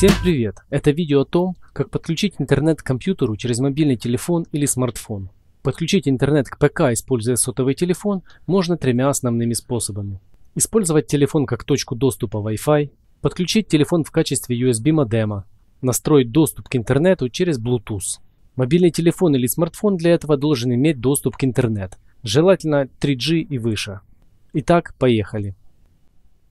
Всем привет! Это видео о том, как подключить интернет к компьютеру через мобильный телефон или смартфон. Подключить интернет к ПК, используя сотовый телефон, можно тремя основными способами. Использовать телефон как точку доступа Wi-Fi, подключить телефон в качестве USB модема, настроить доступ к интернету через Bluetooth. Мобильный телефон или смартфон для этого должен иметь доступ к интернету, желательно 3G и выше. Итак, поехали.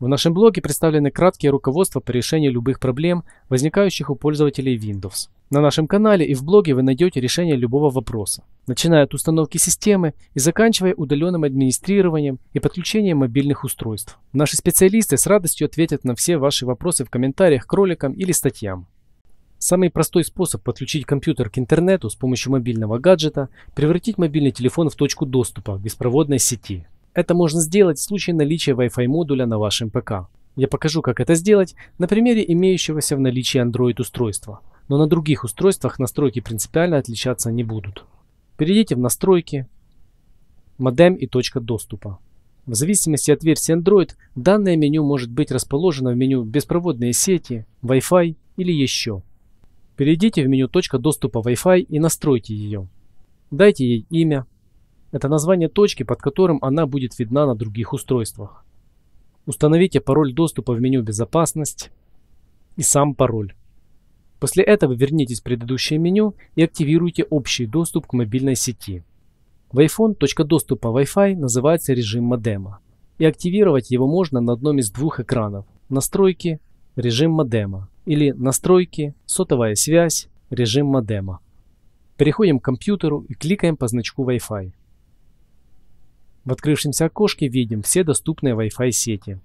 В нашем блоге представлены краткие руководства по решению любых проблем, возникающих у пользователей Windows. На нашем канале и в блоге вы найдете решение любого вопроса, начиная от установки системы и заканчивая удаленным администрированием и подключением мобильных устройств. Наши специалисты с радостью ответят на все ваши вопросы в комментариях к роликам или статьям. Самый простой способ подключить компьютер к интернету с помощью мобильного гаджета – превратить мобильный телефон в точку доступа беспроводной сети. Это можно сделать в случае наличия Wi-Fi модуля на вашем ПК. Я покажу, как это сделать на примере имеющегося в наличии Android устройства. Но на других устройствах настройки принципиально отличаться не будут. Перейдите в настройки, модем и точка доступа. В зависимости от версии Android, данное меню может быть расположено в меню «Беспроводные сети», Wi-Fi или еще. Перейдите в меню «Точка доступа Wi-Fi» и настройте ее. Дайте ей имя, это название точки, под которым она будет видна на других устройствах. Установите пароль доступа в меню «Безопасность» и сам пароль. После этого вернитесь в предыдущее меню и активируйте общий доступ к мобильной сети. В iPhone точка доступа Wi-Fi называется режим модема. И активировать его можно на одном из двух экранов – «Настройки», «Режим модема» или «Настройки», «Сотовая связь», «Режим модема». Переходим к компьютеру и кликаем по значку Wi-Fi. В открывшемся окошке видим все доступные Wi-Fi сети.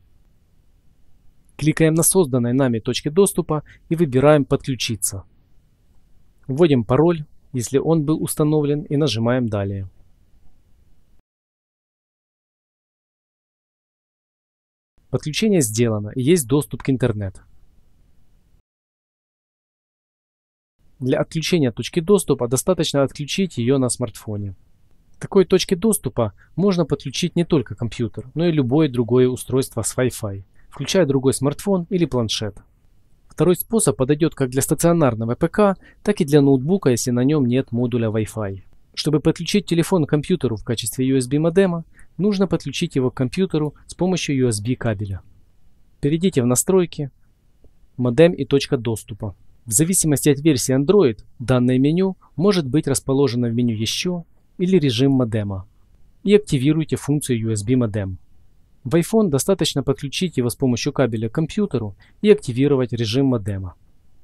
Кликаем на созданной нами точке доступа и выбираем «Подключиться». Вводим пароль, если он был установлен, и нажимаем «Далее». Подключение сделано и есть доступ к интернету. Для отключения точки доступа достаточно отключить ее на смартфоне. К такой точке доступа можно подключить не только компьютер, но и любое другое устройство с Wi-Fi, включая другой смартфон или планшет. Второй способ подойдет как для стационарного ПК, так и для ноутбука, если на нем нет модуля Wi-Fi. Чтобы подключить телефон к компьютеру в качестве USB модема, нужно подключить его к компьютеру с помощью USB кабеля. Перейдите в настройки, модем и точка доступа. В зависимости от версии Android, данное меню может быть расположено в меню «Еще», или режим модема и активируйте функцию USB модем. В iPhone достаточно подключить его с помощью кабеля к компьютеру и активировать режим модема.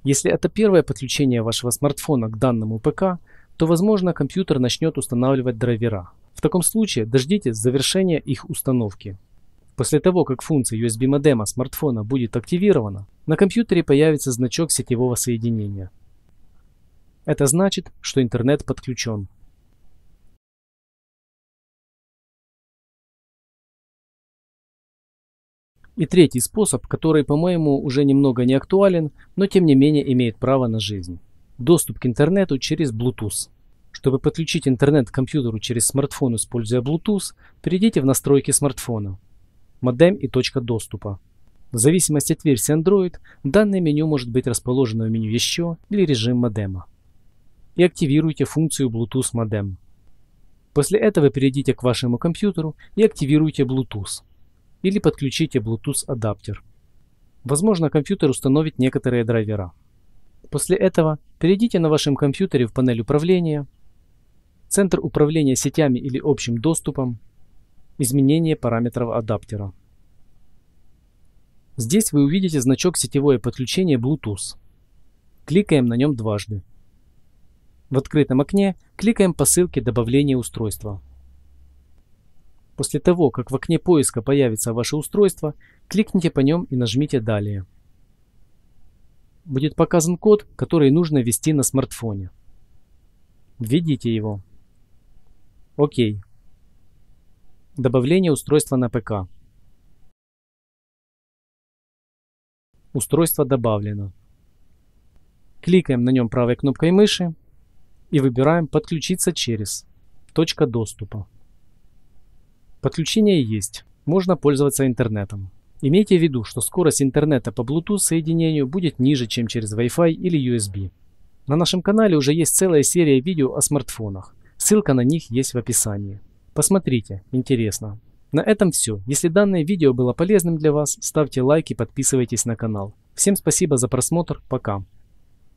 Если это первое подключение вашего смартфона к данному ПК, то возможно компьютер начнет устанавливать драйвера. В таком случае дождитесь завершения их установки. После того, как функция USB модема смартфона будет активирована, на компьютере появится значок сетевого соединения. Это значит, что интернет подключен. И третий способ, который, по-моему, уже немного не актуален, но тем не менее имеет право на жизнь. Доступ к интернету через Bluetooth. Чтобы подключить интернет к компьютеру через смартфон, используя Bluetooth, перейдите в настройки смартфона. Модем и точка доступа. В зависимости от версии Android, данное меню может быть расположено в меню «Еще» или «Режим модема». И активируйте функцию Bluetooth модем. После этого перейдите к вашему компьютеру и активируйте Bluetooth или подключите Bluetooth адаптер. Возможно, компьютер установит некоторые драйвера. После этого перейдите на вашем компьютере в панель управления, Центр управления сетями или общим доступом, изменение параметров адаптера. Здесь вы увидите значок «Сетевое подключение Bluetooth». Кликаем на нем дважды. В открытом окне кликаем по ссылке «Добавление устройства». После того, как в окне поиска появится ваше устройство, кликните по нем и нажмите «Далее». Будет показан код, который нужно ввести на смартфоне. Введите его. Окей. Добавление устройства на ПК. Устройство добавлено. Кликаем на нем правой кнопкой мыши и выбираем «Подключиться через. Точка доступа». Подключение есть, можно пользоваться интернетом. Имейте в виду, что скорость интернета по Bluetooth соединению будет ниже, чем через Wi-Fi или USB. На нашем канале уже есть целая серия видео о смартфонах. Ссылка на них есть в описании. Посмотрите, интересно. На этом все. Если данное видео было полезным для вас, ставьте лайк и подписывайтесь на канал. Всем спасибо за просмотр, пока.